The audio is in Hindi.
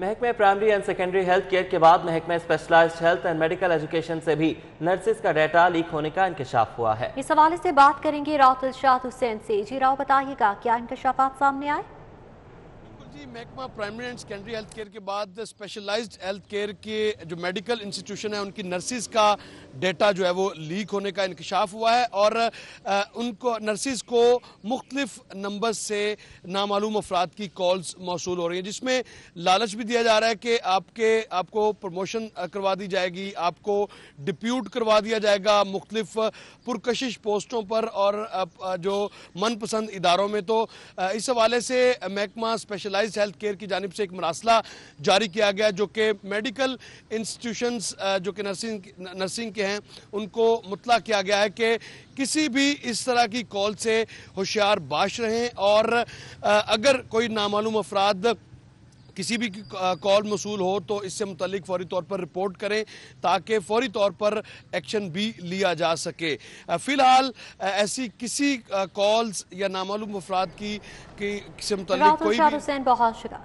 महकमे primary and secondary health care के बाद महकमे specialise health and medical education से भी नर्सिस का डाटा लीक होने का इंकशाफ हुआ है इस हवाले से बात करेंगे राउत हुसैन से जी राव बताइएगा क्या इंकशाफ सामने आए जी महकमा primary and secondary health care के बाद स्पेशलाइज्ड हेल्थ केयर के जो मेडिकल इंस्टीट्यूशन है उनकी नर्सिस का डेटा जो है वो लीक होने का इंकशाफ हुआ है और आ, उनको नर्सिस को मुख्तलिफ नंबर से नामालूम अफराद की कॉल्स मौसू हो रही हैं जिसमें लालच भी दिया जा रहा है कि आपके आपको प्रमोशन करवा दी जाएगी आपको डिप्यूट करवा दिया जाएगा मुख्तलिफ पुरकशिश पोस्टों पर और जो मनपसंद इदारों में तो इस हवाले से महकमा स्पेशलाइज पर्सनलाइज हेल्थ केयर की जानब से एक मरासला जारी किया गया जो कि मेडिकल इंस्टीट्यूशंस जो कि नर्सिंग नर्सिंग के हैं उनको मुतला किया गया है कि किसी भी इस तरह की कॉल से होशियार बाश रहें और अगर कोई नामालूम अफराद किसी भी कॉल मसूल हो तो इससे मुतलिक फौरी तौर पर रिपोर्ट करें ताकि फौरी तौर पर एक्शन भी लिया जा सके फिलहाल ऐसी किसी कॉल्स या नामालूम अफराद की, की कोई भी... बहुत शुक्रिया